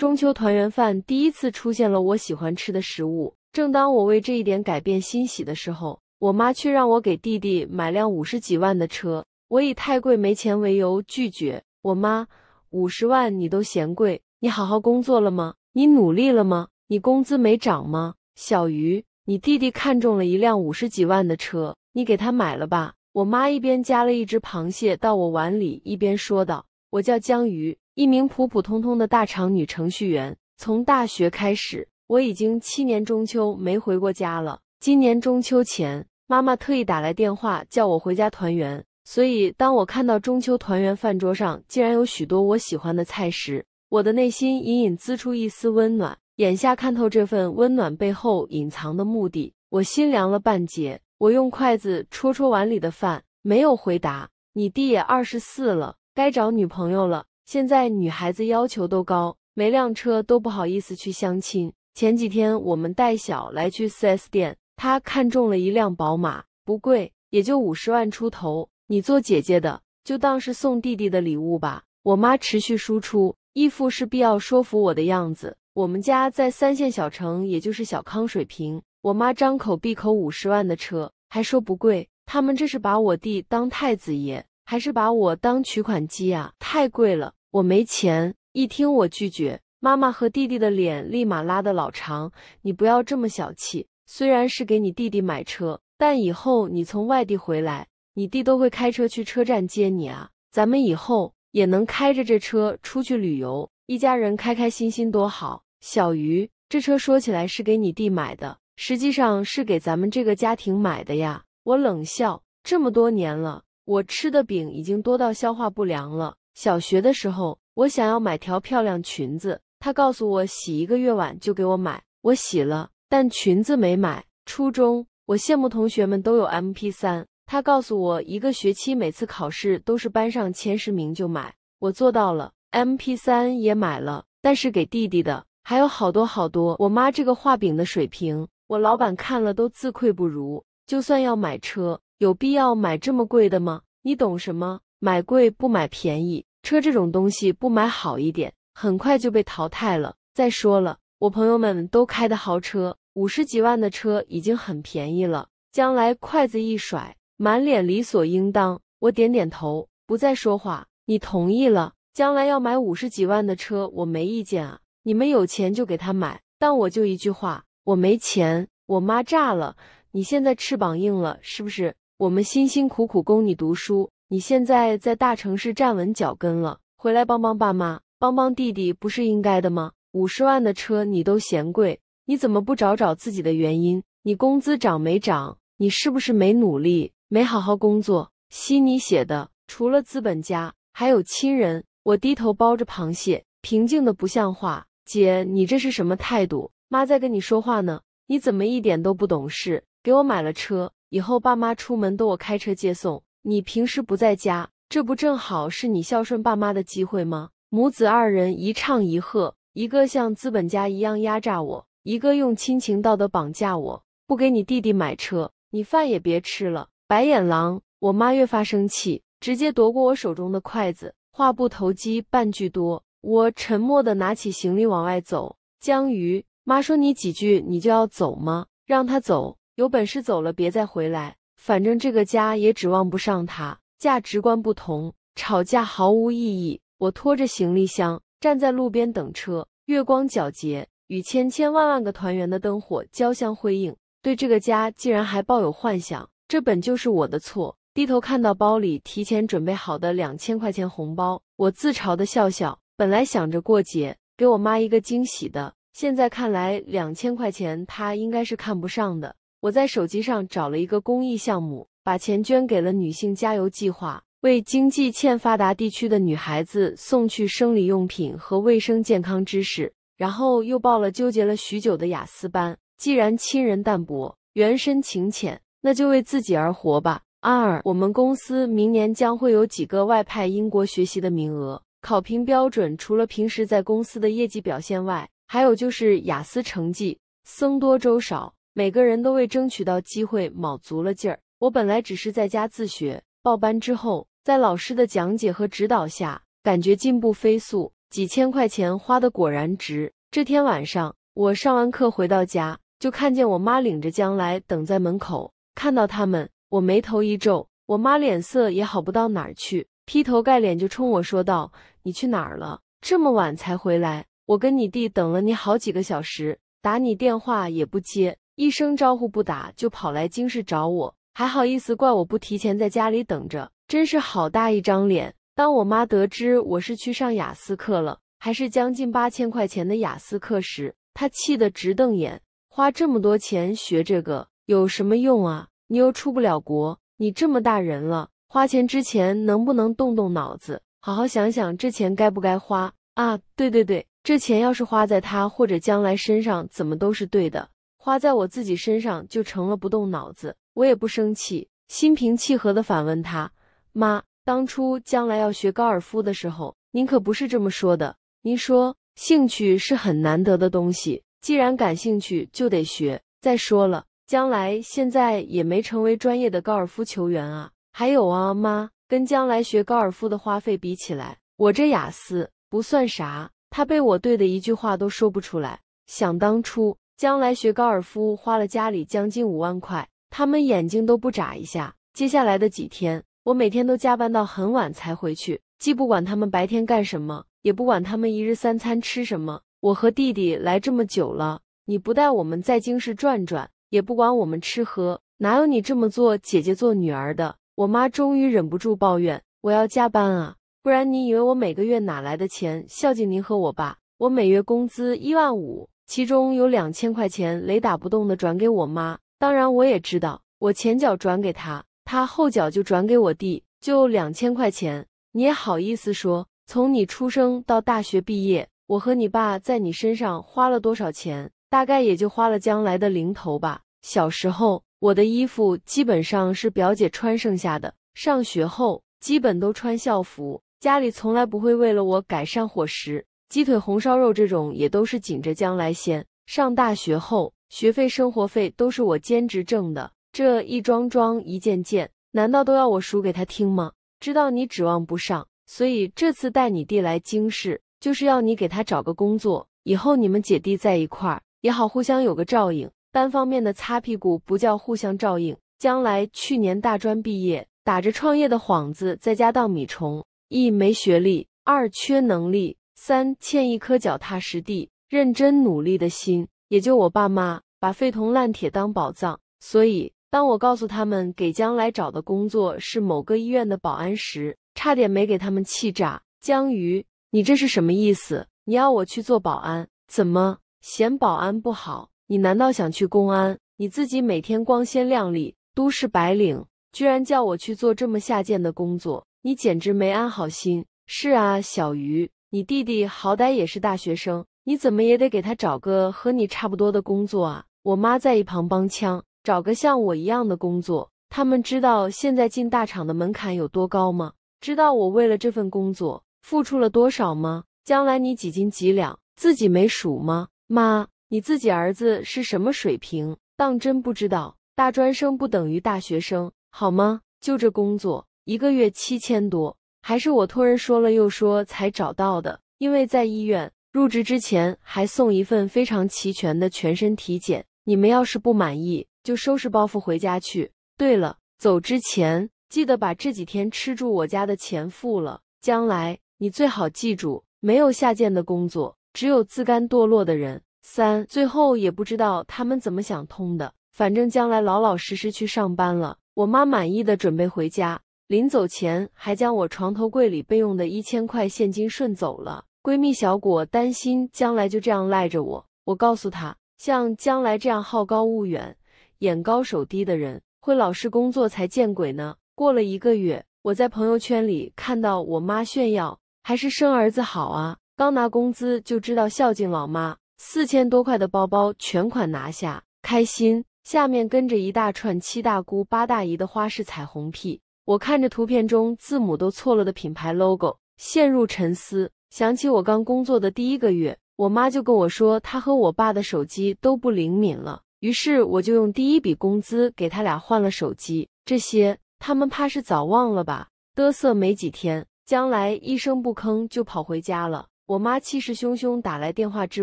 中秋团圆饭第一次出现了我喜欢吃的食物。正当我为这一点改变欣喜的时候，我妈却让我给弟弟买辆五十几万的车。我以太贵没钱为由拒绝。我妈，五十万你都嫌贵？你好好工作了吗？你努力了吗？你工资没涨吗？小鱼，你弟弟看中了一辆五十几万的车，你给他买了吧。我妈一边夹了一只螃蟹到我碗里，一边说道：“我叫江鱼。”一名普普通通的大厂女程序员，从大学开始，我已经七年中秋没回过家了。今年中秋前，妈妈特意打来电话，叫我回家团圆。所以，当我看到中秋团圆饭桌上竟然有许多我喜欢的菜时，我的内心隐隐滋出一丝温暖。眼下看透这份温暖背后隐藏的目的，我心凉了半截。我用筷子戳戳碗里的饭，没有回答。你弟也二十四了，该找女朋友了。现在女孩子要求都高，没辆车都不好意思去相亲。前几天我们带小来去 4S 店，他看中了一辆宝马，不贵，也就五十万出头。你做姐姐的，就当是送弟弟的礼物吧。我妈持续输出，义父是必要说服我的样子。我们家在三线小城，也就是小康水平。我妈张口闭口五十万的车，还说不贵。他们这是把我弟当太子爷，还是把我当取款机啊？太贵了。我没钱，一听我拒绝，妈妈和弟弟的脸立马拉得老长。你不要这么小气，虽然是给你弟弟买车，但以后你从外地回来，你弟都会开车去车站接你啊。咱们以后也能开着这车出去旅游，一家人开开心心多好。小鱼，这车说起来是给你弟买的，实际上是给咱们这个家庭买的呀。我冷笑，这么多年了，我吃的饼已经多到消化不良了。小学的时候，我想要买条漂亮裙子，他告诉我洗一个月碗就给我买，我洗了，但裙子没买。初中，我羡慕同学们都有 MP3，他告诉我一个学期每次考试都是班上前十名就买，我做到了，MP3 也买了，但是给弟弟的。还有好多好多，我妈这个画饼的水平，我老板看了都自愧不如。就算要买车，有必要买这么贵的吗？你懂什么？买贵不买便宜，车这种东西不买好一点，很快就被淘汰了。再说了，我朋友们都开的豪车，五十几万的车已经很便宜了，将来筷子一甩，满脸理所应当。我点点头，不再说话。你同意了，将来要买五十几万的车，我没意见啊。你们有钱就给他买，但我就一句话，我没钱，我妈炸了。你现在翅膀硬了，是不是？我们辛辛苦苦供你读书。你现在在大城市站稳脚跟了，回来帮帮爸妈，帮帮弟弟，不是应该的吗？五十万的车你都嫌贵，你怎么不找找自己的原因？你工资涨没涨？你是不是没努力，没好好工作？西，你写的除了资本家，还有亲人。我低头包着螃蟹，平静的不像话。姐，你这是什么态度？妈在跟你说话呢，你怎么一点都不懂事？给我买了车，以后爸妈出门都我开车接送。你平时不在家，这不正好是你孝顺爸妈的机会吗？母子二人一唱一和，一个像资本家一样压榨我，一个用亲情道德绑架我。不给你弟弟买车，你饭也别吃了。白眼狼！我妈越发生气，直接夺过我手中的筷子。话不投机半句多，我沉默的拿起行李往外走。江瑜，妈说你几句，你就要走吗？让他走，有本事走了，别再回来。反正这个家也指望不上他，价值观不同，吵架毫无意义。我拖着行李箱站在路边等车，月光皎洁，与千千万万个团圆的灯火交相辉映。对这个家竟然还抱有幻想，这本就是我的错。低头看到包里提前准备好的两千块钱红包，我自嘲的笑笑。本来想着过节给我妈一个惊喜的，现在看来两千块钱她应该是看不上的。我在手机上找了一个公益项目，把钱捐给了女性加油计划，为经济欠发达地区的女孩子送去生理用品和卫生健康知识。然后又报了纠结了许久的雅思班。既然亲人淡薄，缘深情浅，那就为自己而活吧。二，我们公司明年将会有几个外派英国学习的名额，考评标准除了平时在公司的业绩表现外，还有就是雅思成绩。僧多粥少。每个人都为争取到机会卯足了劲儿。我本来只是在家自学，报班之后，在老师的讲解和指导下，感觉进步飞速。几千块钱花的果然值。这天晚上，我上完课回到家，就看见我妈领着江来等在门口。看到他们，我眉头一皱，我妈脸色也好不到哪儿去，劈头盖脸就冲我说道：“你去哪儿了？这么晚才回来？我跟你弟等了你好几个小时，打你电话也不接。”一声招呼不打就跑来京市找我，还好意思怪我不提前在家里等着，真是好大一张脸！当我妈得知我是去上雅思课了，还是将近八千块钱的雅思课时，她气得直瞪眼。花这么多钱学这个有什么用啊？你又出不了国，你这么大人了，花钱之前能不能动动脑子，好好想想这钱该不该花啊？对对对，这钱要是花在他或者将来身上，怎么都是对的。花在我自己身上就成了不动脑子，我也不生气，心平气和地反问他：“妈，当初将来要学高尔夫的时候，您可不是这么说的。您说兴趣是很难得的东西，既然感兴趣就得学。再说了，将来现在也没成为专业的高尔夫球员啊。还有啊，妈，跟将来学高尔夫的花费比起来，我这雅思不算啥。”他被我怼的一句话都说不出来。想当初。将来学高尔夫花了家里将近五万块，他们眼睛都不眨一下。接下来的几天，我每天都加班到很晚才回去，既不管他们白天干什么，也不管他们一日三餐吃什么。我和弟弟来这么久了，你不带我们在京市转转，也不管我们吃喝，哪有你这么做姐姐做女儿的？我妈终于忍不住抱怨：“我要加班啊，不然你以为我每个月哪来的钱孝敬您和我爸？我每月工资一万五。”其中有两千块钱雷打不动的转给我妈，当然我也知道，我前脚转给他，他后脚就转给我弟，就两千块钱，你也好意思说？从你出生到大学毕业，我和你爸在你身上花了多少钱？大概也就花了将来的零头吧。小时候我的衣服基本上是表姐穿剩下的，上学后基本都穿校服，家里从来不会为了我改善伙食。鸡腿、红烧肉这种也都是紧着将来先。上大学后，学费、生活费都是我兼职挣的。这一桩桩、一件件，难道都要我数给他听吗？知道你指望不上，所以这次带你弟来京市，就是要你给他找个工作。以后你们姐弟在一块儿，也好互相有个照应。单方面的擦屁股不叫互相照应。将来去年大专毕业，打着创业的幌子在家当米虫，一没学历，二缺能力。三欠一颗脚踏实地、认真努力的心，也就我爸妈把废铜烂铁当宝藏。所以，当我告诉他们给将来找的工作是某个医院的保安时，差点没给他们气炸。江鱼，你这是什么意思？你要我去做保安？怎么嫌保安不好？你难道想去公安？你自己每天光鲜亮丽，都市白领，居然叫我去做这么下贱的工作？你简直没安好心！是啊，小鱼。你弟弟好歹也是大学生，你怎么也得给他找个和你差不多的工作啊！我妈在一旁帮腔，找个像我一样的工作。他们知道现在进大厂的门槛有多高吗？知道我为了这份工作付出了多少吗？将来你几斤几两，自己没数吗？妈，你自己儿子是什么水平，当真不知道？大专生不等于大学生，好吗？就这工作，一个月七千多。还是我托人说了又说才找到的，因为在医院入职之前还送一份非常齐全的全身体检，你们要是不满意就收拾包袱回家去。对了，走之前记得把这几天吃住我家的钱付了。将来你最好记住，没有下贱的工作，只有自甘堕落的人。三最后也不知道他们怎么想通的，反正将来老老实实去上班了。我妈满意的准备回家。临走前还将我床头柜里备用的一千块现金顺走了。闺蜜小果担心将来就这样赖着我，我告诉她，像将来这样好高骛远、眼高手低的人，会老是工作才见鬼呢。过了一个月，我在朋友圈里看到我妈炫耀，还是生儿子好啊，刚拿工资就知道孝敬老妈，四千多块的包包全款拿下，开心。下面跟着一大串七大姑八大姨的花式彩虹屁。我看着图片中字母都错了的品牌 logo，陷入沉思，想起我刚工作的第一个月，我妈就跟我说，她和我爸的手机都不灵敏了，于是我就用第一笔工资给他俩换了手机。这些他们怕是早忘了吧？嘚瑟没几天，江来一声不吭就跑回家了。我妈气势汹汹打来电话质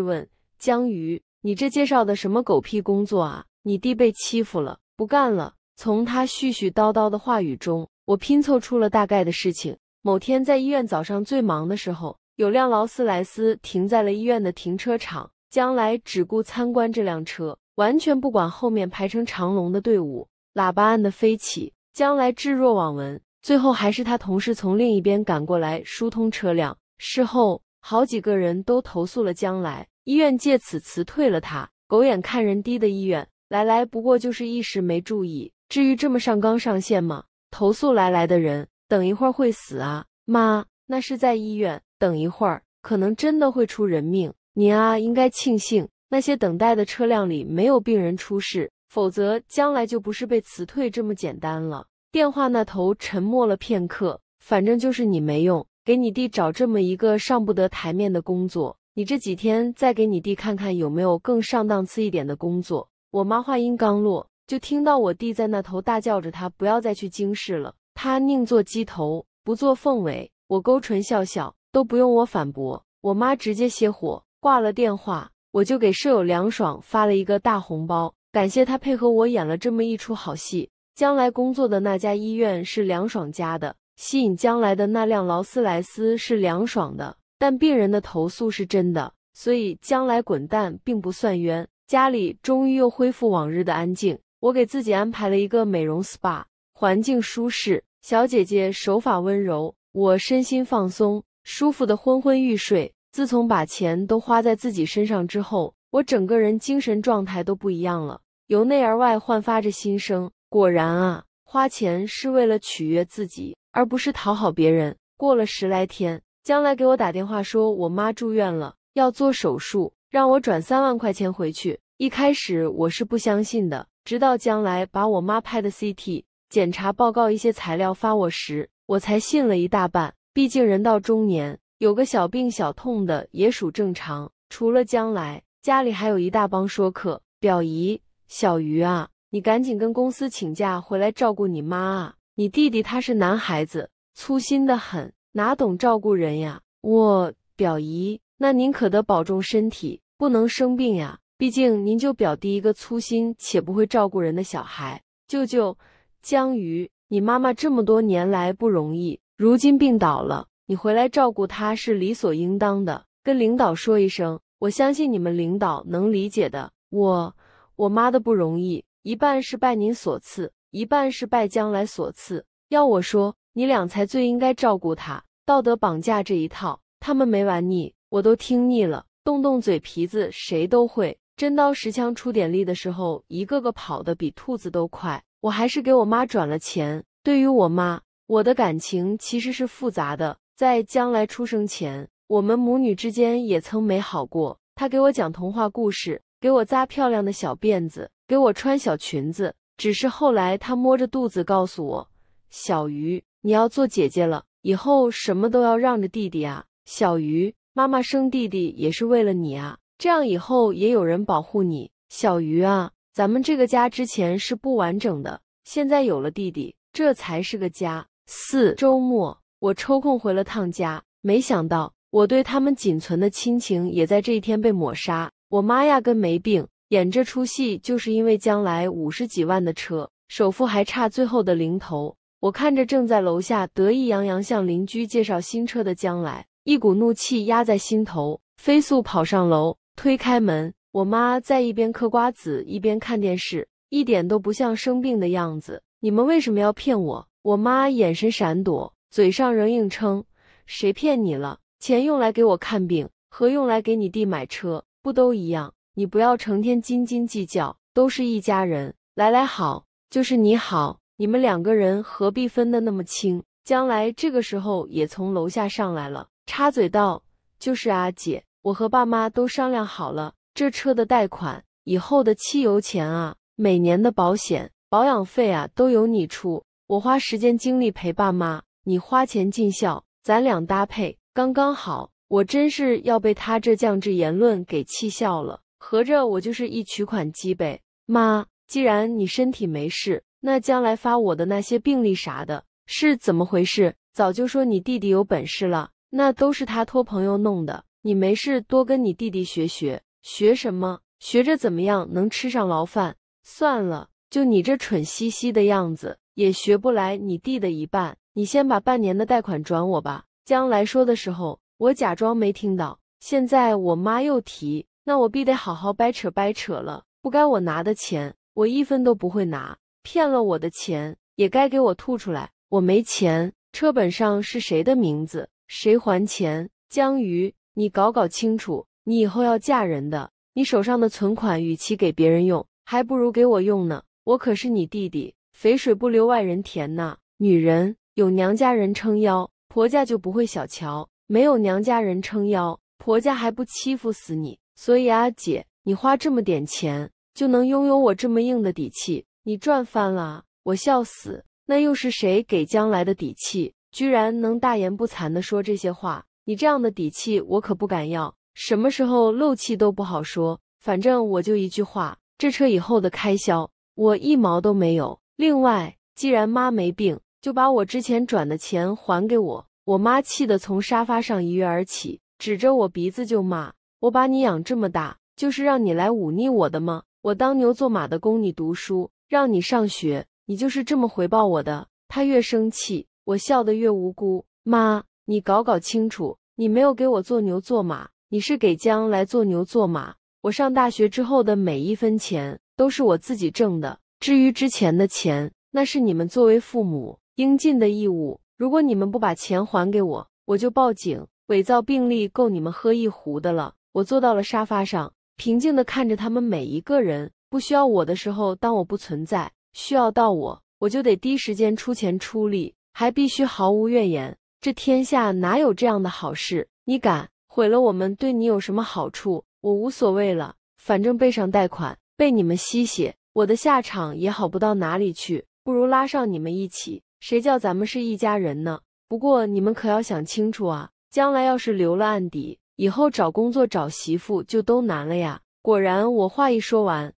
问江鱼：“你这介绍的什么狗屁工作啊？你弟被欺负了，不干了。”从他絮絮叨叨的话语中。我拼凑出了大概的事情。某天在医院早上最忙的时候，有辆劳斯莱斯停在了医院的停车场。将来只顾参观这辆车，完全不管后面排成长龙的队伍，喇叭按得飞起，将来置若罔闻。最后还是他同事从另一边赶过来疏通车辆。事后好几个人都投诉了将来，医院借此辞退了他。狗眼看人低的医院，来来不过就是一时没注意，至于这么上纲上线吗？投诉来来的人，等一会儿会死啊！妈，那是在医院，等一会儿可能真的会出人命。你啊，应该庆幸那些等待的车辆里没有病人出事，否则将来就不是被辞退这么简单了。电话那头沉默了片刻，反正就是你没用，给你弟找这么一个上不得台面的工作。你这几天再给你弟看看有没有更上档次一点的工作。我妈话音刚落。就听到我弟在那头大叫着，他不要再去京市了，他宁做鸡头不做凤尾。我勾唇笑笑，都不用我反驳，我妈直接歇火挂了电话。我就给舍友梁爽发了一个大红包，感谢他配合我演了这么一出好戏。将来工作的那家医院是梁爽家的，吸引将来的那辆劳斯莱斯是梁爽的，但病人的投诉是真的，所以将来滚蛋并不算冤。家里终于又恢复往日的安静。我给自己安排了一个美容 SPA，环境舒适，小姐姐手法温柔，我身心放松，舒服的昏昏欲睡。自从把钱都花在自己身上之后，我整个人精神状态都不一样了，由内而外焕发着新生。果然啊，花钱是为了取悦自己，而不是讨好别人。过了十来天，将来给我打电话说我妈住院了，要做手术，让我转三万块钱回去。一开始我是不相信的。直到将来把我妈拍的 CT 检查报告一些材料发我时，我才信了一大半。毕竟人到中年，有个小病小痛的也属正常。除了将来，家里还有一大帮说客。表姨，小鱼啊，你赶紧跟公司请假回来照顾你妈啊！你弟弟他是男孩子，粗心的很，哪懂照顾人呀？我表姨，那您可得保重身体，不能生病呀。毕竟您就表弟一个粗心且不会照顾人的小孩，舅舅江瑜，你妈妈这么多年来不容易，如今病倒了，你回来照顾她是理所应当的。跟领导说一声，我相信你们领导能理解的。我我妈的不容易，一半是拜您所赐，一半是拜将来所赐。要我说，你俩才最应该照顾她。道德绑架这一套，他们没玩腻，我都听腻了。动动嘴皮子，谁都会。真刀实枪出点力的时候，一个个跑得比兔子都快。我还是给我妈转了钱。对于我妈，我的感情其实是复杂的。在将来出生前，我们母女之间也曾没好过。她给我讲童话故事，给我扎漂亮的小辫子，给我穿小裙子。只是后来，她摸着肚子告诉我：“小鱼，你要做姐姐了，以后什么都要让着弟弟啊。”小鱼，妈妈生弟弟也是为了你啊。这样以后也有人保护你，小鱼啊，咱们这个家之前是不完整的，现在有了弟弟，这才是个家。四周末，我抽空回了趟家，没想到我对他们仅存的亲情也在这一天被抹杀。我妈压根没病，演这出戏就是因为将来五十几万的车，首付还差最后的零头。我看着正在楼下得意洋洋向邻居介绍新车的将来，一股怒气压在心头，飞速跑上楼。推开门，我妈在一边嗑瓜子，一边看电视，一点都不像生病的样子。你们为什么要骗我？我妈眼神闪躲，嘴上仍硬撑：“谁骗你了？钱用来给我看病，和用来给你弟买车，不都一样？你不要成天斤斤计较，都是一家人，来来好，就是你好，你们两个人何必分得那么清？”将来这个时候也从楼下上来了，插嘴道：“就是啊，姐。”我和爸妈都商量好了，这车的贷款、以后的汽油钱啊，每年的保险、保养费啊，都由你出。我花时间精力陪爸妈，你花钱尽孝，咱俩搭配刚刚好。我真是要被他这降智言论给气笑了，合着我就是一取款机呗？妈，既然你身体没事，那将来发我的那些病历啥的是怎么回事？早就说你弟弟有本事了，那都是他托朋友弄的。你没事多跟你弟弟学学学什么？学着怎么样能吃上牢饭？算了，就你这蠢兮兮的样子，也学不来你弟的一半。你先把半年的贷款转我吧。将来说的时候，我假装没听到。现在我妈又提，那我必得好好掰扯掰扯了。不该我拿的钱，我一分都不会拿。骗了我的钱，也该给我吐出来。我没钱，车本上是谁的名字，谁还钱？江鱼。你搞搞清楚，你以后要嫁人的，你手上的存款，与其给别人用，还不如给我用呢。我可是你弟弟，肥水不流外人田呐。女人有娘家人撑腰，婆家就不会小瞧；没有娘家人撑腰，婆家还不欺负死你。所以阿姐，你花这么点钱就能拥有我这么硬的底气，你赚翻了！我笑死。那又是谁给将来的底气，居然能大言不惭的说这些话？你这样的底气，我可不敢要。什么时候漏气都不好说。反正我就一句话：这车以后的开销，我一毛都没有。另外，既然妈没病，就把我之前转的钱还给我。我妈气得从沙发上一跃而起，指着我鼻子就骂：“我把你养这么大，就是让你来忤逆我的吗？我当牛做马的供你读书，让你上学，你就是这么回报我的？”她越生气，我笑得越无辜。妈。你搞搞清楚，你没有给我做牛做马，你是给将来做牛做马。我上大学之后的每一分钱都是我自己挣的。至于之前的钱，那是你们作为父母应尽的义务。如果你们不把钱还给我，我就报警。伪造病历够你们喝一壶的了。我坐到了沙发上，平静的看着他们每一个人。不需要我的时候，当我不存在；需要到我，我就得第一时间出钱出力，还必须毫无怨言。这天下哪有这样的好事？你敢毁了我们，对你有什么好处？我无所谓了，反正背上贷款，被你们吸血，我的下场也好不到哪里去。不如拉上你们一起，谁叫咱们是一家人呢？不过你们可要想清楚啊，将来要是留了案底，以后找工作、找媳妇就都难了呀。果然，我话一说完。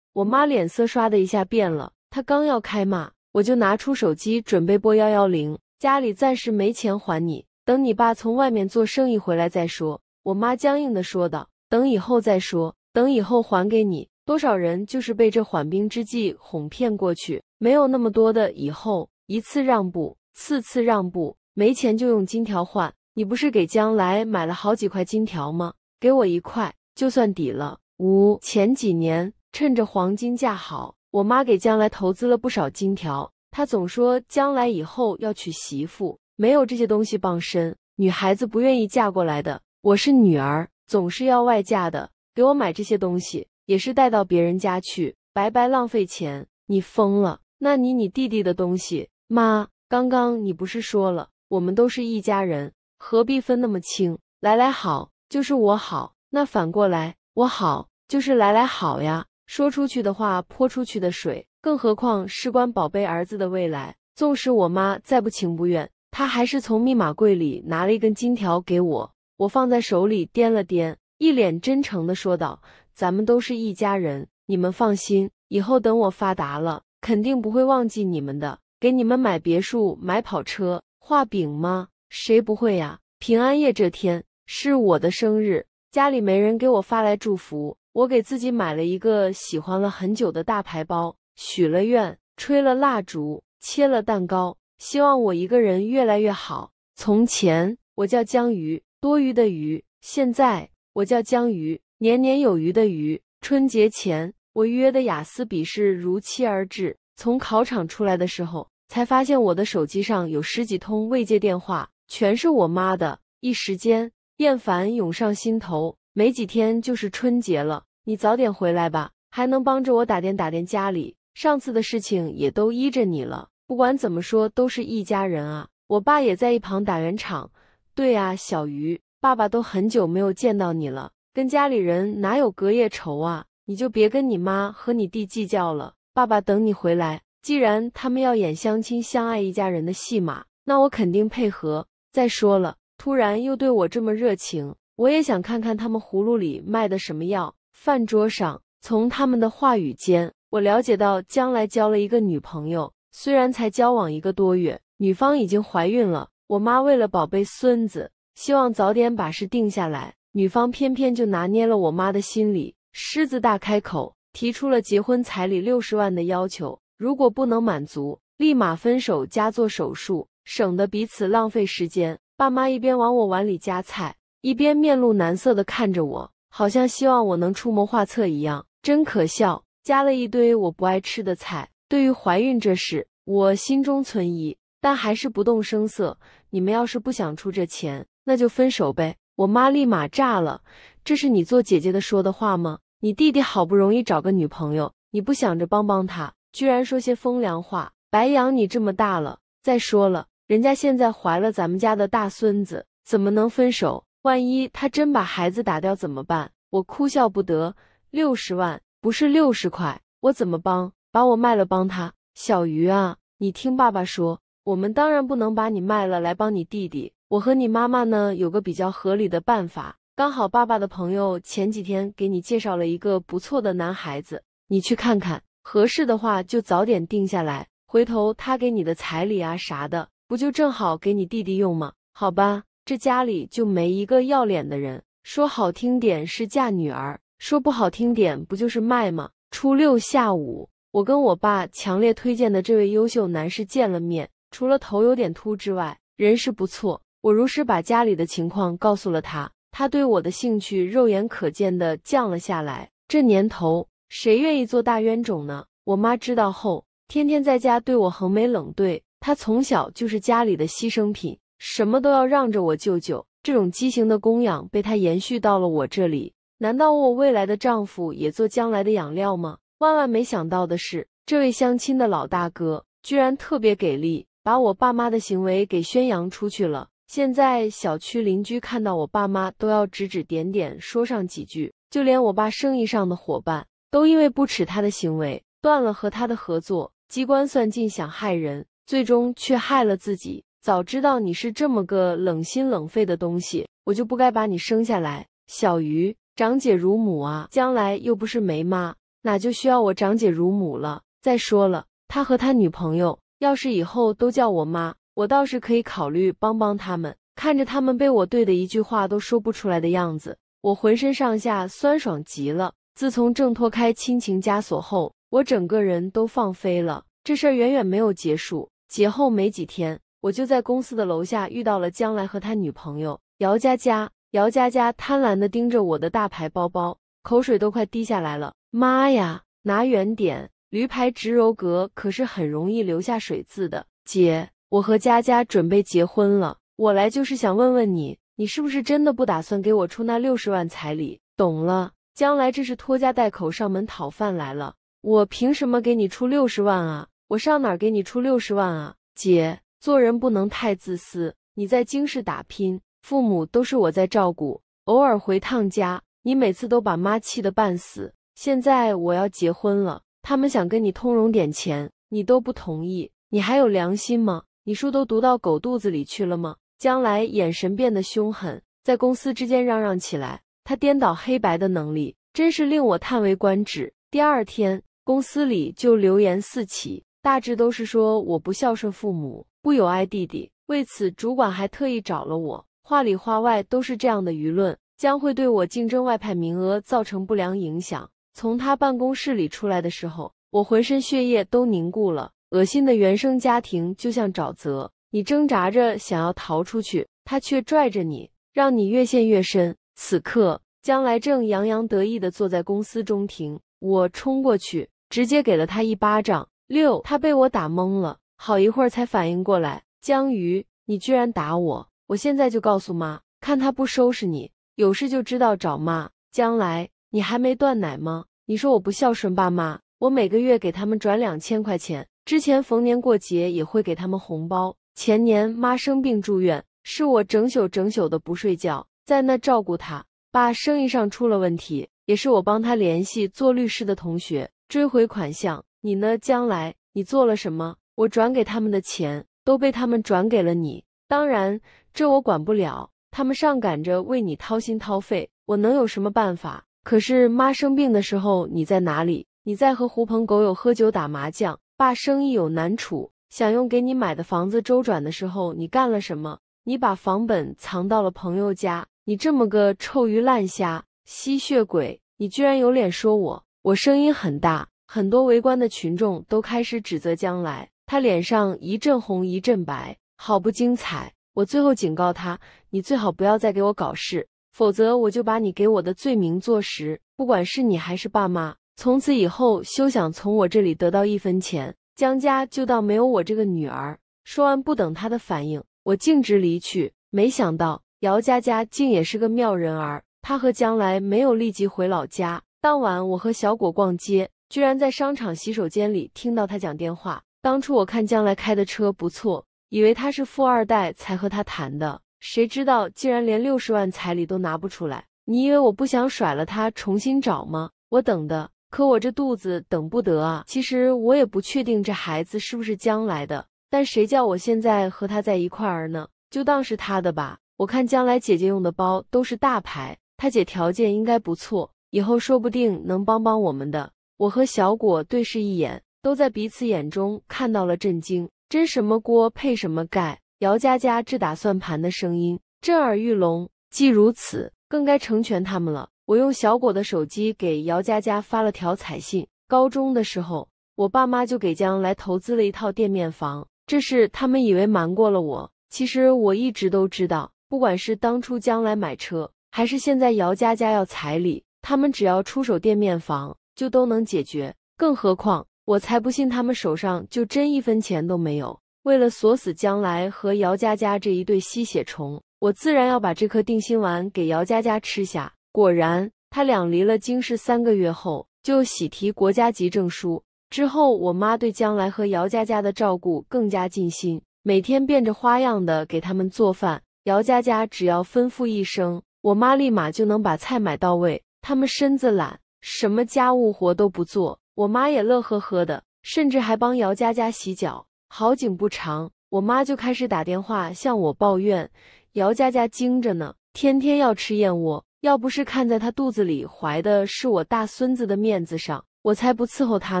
我妈脸色刷的一下变了，她刚要开骂，我就拿出手机准备拨幺幺零。家里暂时没钱还你，等你爸从外面做生意回来再说。我妈僵硬的说道：“等以后再说，等以后还给你。”多少人就是被这缓兵之计哄骗过去，没有那么多的以后，一次让步，次次让步，没钱就用金条换。你不是给将来买了好几块金条吗？给我一块，就算抵了。五前几年。趁着黄金价好，我妈给将来投资了不少金条。她总说将来以后要娶媳妇，没有这些东西傍身，女孩子不愿意嫁过来的。我是女儿，总是要外嫁的。给我买这些东西，也是带到别人家去，白白浪费钱。你疯了？那你你弟弟的东西，妈，刚刚你不是说了，我们都是一家人，何必分那么清？来来好，就是我好；那反过来，我好就是来来好呀。说出去的话，泼出去的水。更何况事关宝贝儿子的未来，纵使我妈再不情不愿，她还是从密码柜里拿了一根金条给我。我放在手里掂了掂，一脸真诚的说道：“咱们都是一家人，你们放心，以后等我发达了，肯定不会忘记你们的，给你们买别墅、买跑车。”画饼吗？谁不会呀？平安夜这天是我的生日，家里没人给我发来祝福。我给自己买了一个喜欢了很久的大牌包，许了愿，吹了蜡烛，切了蛋糕，希望我一个人越来越好。从前我叫江鱼，多余的鱼；现在我叫江鱼，年年有余的鱼。春节前我预约的雅思笔试如期而至，从考场出来的时候，才发现我的手机上有十几通未接电话，全是我妈的，一时间厌烦涌上心头。没几天就是春节了，你早点回来吧，还能帮着我打电打电家里。上次的事情也都依着你了，不管怎么说都是一家人啊。我爸也在一旁打圆场。对啊，小鱼，爸爸都很久没有见到你了，跟家里人哪有隔夜仇啊？你就别跟你妈和你弟计较了。爸爸等你回来，既然他们要演相亲相爱一家人的戏码，那我肯定配合。再说了，突然又对我这么热情。我也想看看他们葫芦里卖的什么药。饭桌上，从他们的话语间，我了解到将来交了一个女朋友，虽然才交往一个多月，女方已经怀孕了。我妈为了宝贝孙子，希望早点把事定下来。女方偏偏就拿捏了我妈的心理，狮子大开口，提出了结婚彩礼六十万的要求。如果不能满足，立马分手加做手术，省得彼此浪费时间。爸妈一边往我碗里夹菜。一边面露难色地看着我，好像希望我能出谋划策一样，真可笑。加了一堆我不爱吃的菜。对于怀孕这事，我心中存疑，但还是不动声色。你们要是不想出这钱，那就分手呗。我妈立马炸了：“这是你做姐姐的说的话吗？你弟弟好不容易找个女朋友，你不想着帮帮他，居然说些风凉话。白养你这么大了，再说了，人家现在怀了咱们家的大孙子，怎么能分手？”万一他真把孩子打掉怎么办？我哭笑不得。六十万不是六十块，我怎么帮？把我卖了帮他？小鱼啊，你听爸爸说，我们当然不能把你卖了来帮你弟弟。我和你妈妈呢，有个比较合理的办法。刚好爸爸的朋友前几天给你介绍了一个不错的男孩子，你去看看，合适的话就早点定下来。回头他给你的彩礼啊啥的，不就正好给你弟弟用吗？好吧。家里就没一个要脸的人，说好听点是嫁女儿，说不好听点不就是卖吗？初六下午，我跟我爸强烈推荐的这位优秀男士见了面，除了头有点秃之外，人是不错。我如实把家里的情况告诉了他，他对我的兴趣肉眼可见的降了下来。这年头，谁愿意做大冤种呢？我妈知道后，天天在家对我横眉冷对。她从小就是家里的牺牲品。什么都要让着我舅舅，这种畸形的供养被他延续到了我这里。难道我未来的丈夫也做将来的养料吗？万万没想到的是，这位相亲的老大哥居然特别给力，把我爸妈的行为给宣扬出去了。现在小区邻居看到我爸妈都要指指点点，说上几句。就连我爸生意上的伙伴都因为不耻他的行为，断了和他的合作。机关算尽想害人，最终却害了自己。早知道你是这么个冷心冷肺的东西，我就不该把你生下来。小鱼，长姐如母啊，将来又不是没妈，哪就需要我长姐如母了。再说了，他和他女朋友要是以后都叫我妈，我倒是可以考虑帮帮他们。看着他们被我怼的一句话都说不出来的样子，我浑身上下酸爽极了。自从挣脱开亲情枷锁后，我整个人都放飞了。这事儿远远没有结束，节后没几天。我就在公司的楼下遇到了将来和他女朋友姚佳佳。姚佳佳贪婪地盯着我的大牌包包，口水都快滴下来了。妈呀，拿远点！驴牌直柔革可是很容易留下水渍的。姐，我和佳佳准备结婚了，我来就是想问问你，你是不是真的不打算给我出那六十万彩礼？懂了，将来这是拖家带口上门讨饭来了。我凭什么给你出六十万啊？我上哪给你出六十万啊，姐？做人不能太自私。你在京市打拼，父母都是我在照顾，偶尔回趟家，你每次都把妈气得半死。现在我要结婚了，他们想跟你通融点钱，你都不同意，你还有良心吗？你书都读到狗肚子里去了吗？将来眼神变得凶狠，在公司之间嚷嚷起来，他颠倒黑白的能力真是令我叹为观止。第二天，公司里就流言四起，大致都是说我不孝顺父母。不友爱弟弟，为此主管还特意找了我，话里话外都是这样的舆论，将会对我竞争外派名额造成不良影响。从他办公室里出来的时候，我浑身血液都凝固了。恶心的原生家庭就像沼泽，你挣扎着想要逃出去，他却拽着你，让你越陷越深。此刻，江来正洋洋得意地坐在公司中庭，我冲过去，直接给了他一巴掌。六，他被我打懵了。好一会儿才反应过来，江瑜，你居然打我！我现在就告诉妈，看她不收拾你！有事就知道找妈。将来你还没断奶吗？你说我不孝顺爸妈？我每个月给他们转两千块钱，之前逢年过节也会给他们红包。前年妈生病住院，是我整宿整宿的不睡觉，在那照顾她。爸生意上出了问题，也是我帮他联系做律师的同学追回款项。你呢？将来你做了什么？我转给他们的钱都被他们转给了你，当然这我管不了。他们上赶着为你掏心掏肺，我能有什么办法？可是妈生病的时候你在哪里？你在和狐朋狗友喝酒打麻将。爸生意有难处，想用给你买的房子周转的时候，你干了什么？你把房本藏到了朋友家。你这么个臭鱼烂虾吸血鬼，你居然有脸说我？我声音很大，很多围观的群众都开始指责将来。他脸上一阵红一阵白，好不精彩。我最后警告他：“你最好不要再给我搞事，否则我就把你给我的罪名坐实。不管是你还是爸妈，从此以后休想从我这里得到一分钱。江家就当没有我这个女儿。”说完，不等他的反应，我径直离去。没想到姚佳佳竟也是个妙人儿。她和将来没有立即回老家。当晚，我和小果逛街，居然在商场洗手间里听到他讲电话。当初我看将来开的车不错，以为他是富二代才和他谈的，谁知道竟然连六十万彩礼都拿不出来。你以为我不想甩了他重新找吗？我等的，可我这肚子等不得啊。其实我也不确定这孩子是不是将来的，但谁叫我现在和他在一块儿呢？就当是他的吧。我看将来姐姐用的包都是大牌，他姐条件应该不错，以后说不定能帮帮我们的。我和小果对视一眼。都在彼此眼中看到了震惊，真什么锅配什么盖。姚佳佳这打算盘的声音震耳欲聋。既如此，更该成全他们了。我用小果的手机给姚佳佳发了条彩信。高中的时候，我爸妈就给将来投资了一套店面房，这事他们以为瞒过了我，其实我一直都知道。不管是当初将来买车，还是现在姚佳佳要彩礼，他们只要出手店面房就都能解决，更何况。我才不信他们手上就真一分钱都没有。为了锁死将来和姚佳佳这一对吸血虫，我自然要把这颗定心丸给姚佳佳吃下。果然，他俩离了京市三个月后，就喜提国家级证书。之后，我妈对将来和姚佳佳的照顾更加尽心，每天变着花样的给他们做饭。姚佳佳只要吩咐一声，我妈立马就能把菜买到位。他们身子懒，什么家务活都不做。我妈也乐呵呵的，甚至还帮姚佳佳洗脚。好景不长，我妈就开始打电话向我抱怨：“姚佳佳精着呢，天天要吃燕窝，要不是看在她肚子里怀的是我大孙子的面子上，我才不伺候她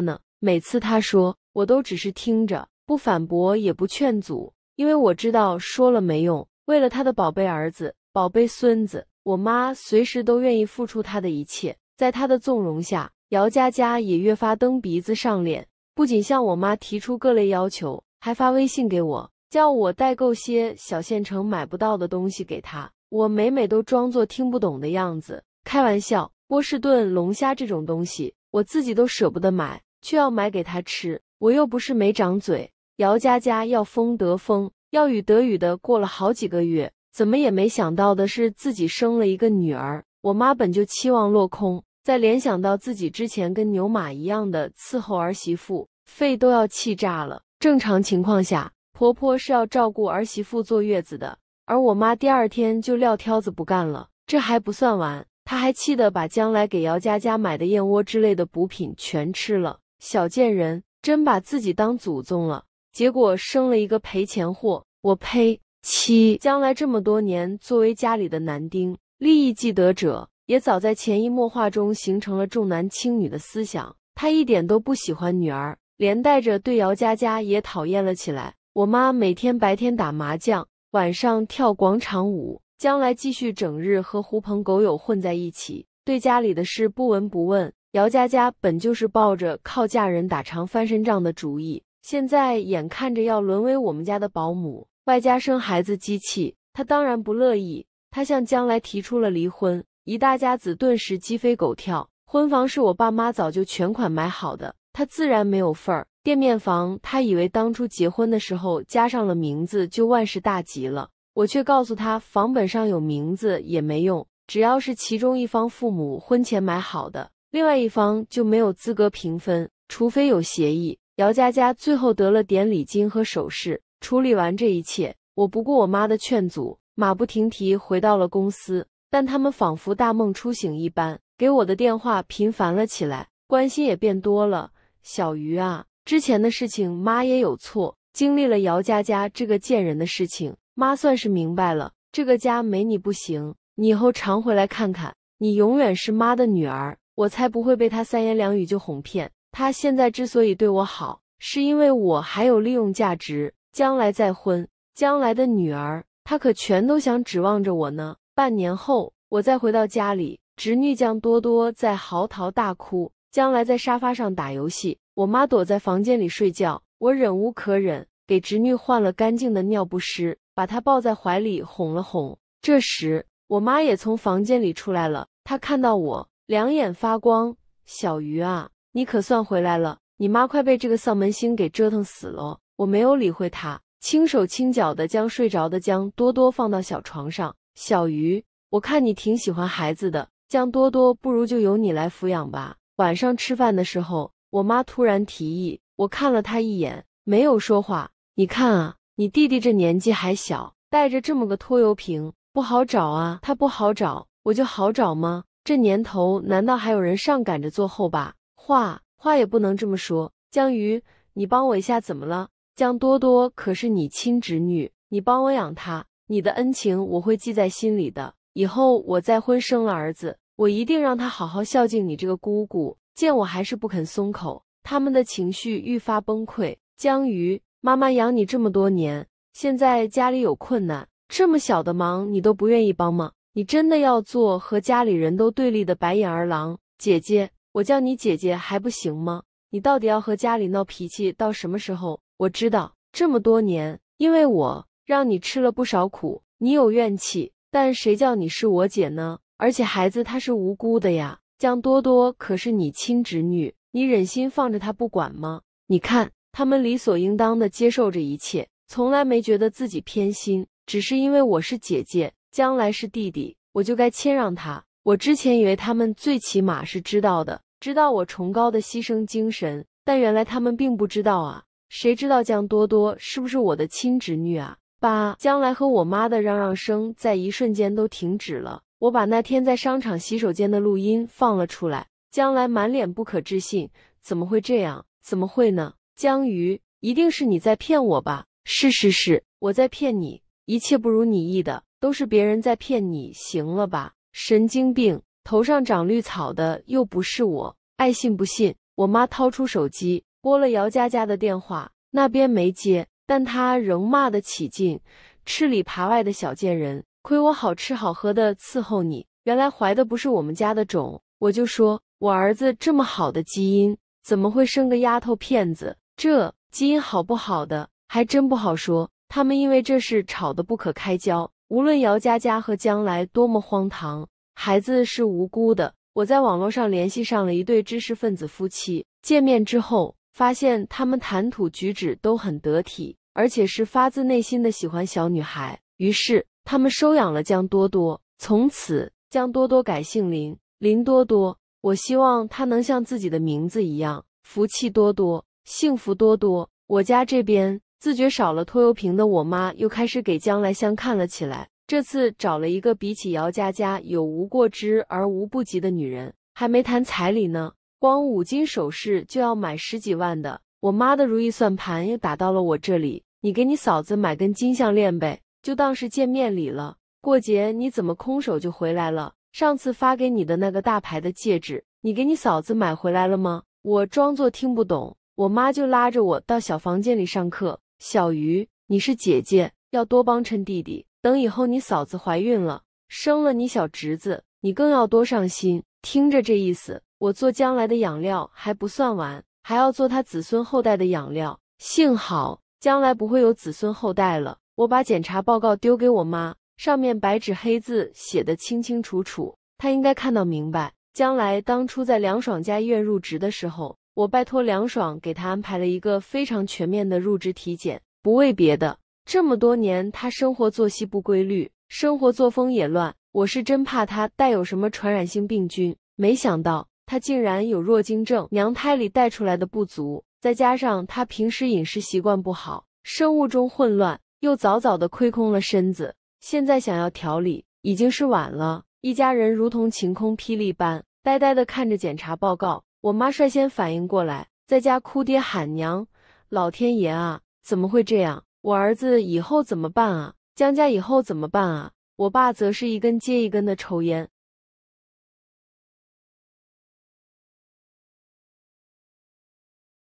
呢。”每次她说，我都只是听着，不反驳，也不劝阻，因为我知道说了没用。为了她的宝贝儿子、宝贝孙子，我妈随时都愿意付出她的一切。在她的纵容下。姚佳佳也越发蹬鼻子上脸，不仅向我妈提出各类要求，还发微信给我，叫我代购些小县城买不到的东西给她。我每每都装作听不懂的样子，开玩笑，波士顿龙虾这种东西，我自己都舍不得买，却要买给她吃。我又不是没长嘴。姚佳佳要风得风，要雨得雨的，过了好几个月，怎么也没想到的是自己生了一个女儿。我妈本就期望落空。再联想到自己之前跟牛马一样的伺候儿媳妇，肺都要气炸了。正常情况下，婆婆是要照顾儿媳妇坐月子的，而我妈第二天就撂挑子不干了。这还不算完，她还气得把将来给姚佳佳买的燕窝之类的补品全吃了。小贱人，真把自己当祖宗了。结果生了一个赔钱货。我呸！七，将来这么多年，作为家里的男丁，利益既得者。也早在潜移默化中形成了重男轻女的思想，他一点都不喜欢女儿，连带着对姚佳佳也讨厌了起来。我妈每天白天打麻将，晚上跳广场舞，将来继续整日和狐朋狗友混在一起，对家里的事不闻不问。姚佳佳本就是抱着靠嫁人打长翻身仗的主意，现在眼看着要沦为我们家的保姆，外加生孩子机器，她当然不乐意。她向将来提出了离婚。一大家子顿时鸡飞狗跳。婚房是我爸妈早就全款买好的，他自然没有份儿。店面房，他以为当初结婚的时候加上了名字就万事大吉了。我却告诉他，房本上有名字也没用，只要是其中一方父母婚前买好的，另外一方就没有资格平分，除非有协议。姚佳佳最后得了点礼金和首饰。处理完这一切，我不顾我妈的劝阻，马不停蹄回到了公司。但他们仿佛大梦初醒一般，给我的电话频繁了起来，关心也变多了。小鱼啊，之前的事情妈也有错，经历了姚佳佳这个贱人的事情，妈算是明白了，这个家没你不行。你以后常回来看看，你永远是妈的女儿，我才不会被他三言两语就哄骗。他现在之所以对我好，是因为我还有利用价值。将来再婚，将来的女儿，他可全都想指望着我呢。半年后，我再回到家里，侄女将多多在嚎啕大哭，将来在沙发上打游戏。我妈躲在房间里睡觉，我忍无可忍，给侄女换了干净的尿不湿，把她抱在怀里哄了哄。这时，我妈也从房间里出来了，她看到我，两眼发光：“小鱼啊，你可算回来了，你妈快被这个丧门星给折腾死了。”我没有理会她，轻手轻脚的将睡着的江多多放到小床上。小鱼，我看你挺喜欢孩子的，江多多不如就由你来抚养吧。晚上吃饭的时候，我妈突然提议，我看了她一眼，没有说话。你看啊，你弟弟这年纪还小，带着这么个拖油瓶，不好找啊。他不好找，我就好找吗？这年头，难道还有人上赶着做后爸？话话也不能这么说，江鱼，你帮我一下，怎么了？江多多可是你亲侄女，你帮我养她。你的恩情我会记在心里的。以后我再婚生了儿子，我一定让他好好孝敬你这个姑姑。见我还是不肯松口，他们的情绪愈发崩溃。江鱼，妈妈养你这么多年，现在家里有困难，这么小的忙你都不愿意帮吗？你真的要做和家里人都对立的白眼儿郎？姐姐，我叫你姐姐还不行吗？你到底要和家里闹脾气到什么时候？我知道这么多年，因为我。让你吃了不少苦，你有怨气，但谁叫你是我姐呢？而且孩子她是无辜的呀，江多多可是你亲侄女，你忍心放着她不管吗？你看他们理所应当的接受这一切，从来没觉得自己偏心，只是因为我是姐姐，将来是弟弟，我就该谦让他。我之前以为他们最起码是知道的，知道我崇高的牺牲精神，但原来他们并不知道啊！谁知道江多多是不是我的亲侄女啊？爸，将来和我妈的嚷嚷声在一瞬间都停止了。我把那天在商场洗手间的录音放了出来。将来满脸不可置信：“怎么会这样？怎么会呢？”江瑜，一定是你在骗我吧？是是是，我在骗你，一切不如你意的都是别人在骗你，行了吧？神经病，头上长绿草的又不是我，爱信不信。我妈掏出手机，拨了姚佳佳的电话，那边没接。但他仍骂得起劲，吃里扒外的小贱人！亏我好吃好喝的伺候你，原来怀的不是我们家的种。我就说我儿子这么好的基因，怎么会生个丫头片子？这基因好不好的，还真不好说。他们因为这事吵得不可开交。无论姚佳佳和将来多么荒唐，孩子是无辜的。我在网络上联系上了一对知识分子夫妻，见面之后。发现他们谈吐举止都很得体，而且是发自内心的喜欢小女孩。于是他们收养了江多多，从此江多多改姓林，林多多。我希望他能像自己的名字一样，福气多多，幸福多多。我家这边自觉少了拖油瓶的我妈，又开始给将来相看了起来。这次找了一个比起姚佳佳有无过之而无不及的女人，还没谈彩礼呢。光五金首饰就要买十几万的，我妈的如意算盘又打到了我这里。你给你嫂子买根金项链呗，就当是见面礼了。过节你怎么空手就回来了？上次发给你的那个大牌的戒指，你给你嫂子买回来了吗？我装作听不懂，我妈就拉着我到小房间里上课。小鱼，你是姐姐，要多帮衬弟弟。等以后你嫂子怀孕了，生了你小侄子，你更要多上心。听着这意思。我做将来的养料还不算完，还要做他子孙后代的养料。幸好将来不会有子孙后代了。我把检查报告丢给我妈，上面白纸黑字写的清清楚楚，她应该看到明白。将来当初在凉爽家医院入职的时候，我拜托凉爽给他安排了一个非常全面的入职体检，不为别的，这么多年他生活作息不规律，生活作风也乱，我是真怕他带有什么传染性病菌。没想到。他竟然有弱精症，娘胎里带出来的不足，再加上他平时饮食习惯不好，生物钟混乱，又早早的亏空了身子，现在想要调理已经是晚了。一家人如同晴空霹雳般呆呆的看着检查报告，我妈率先反应过来，在家哭爹喊娘：“老天爷啊，怎么会这样？我儿子以后怎么办啊？江家以后怎么办啊？”我爸则是一根接一根的抽烟。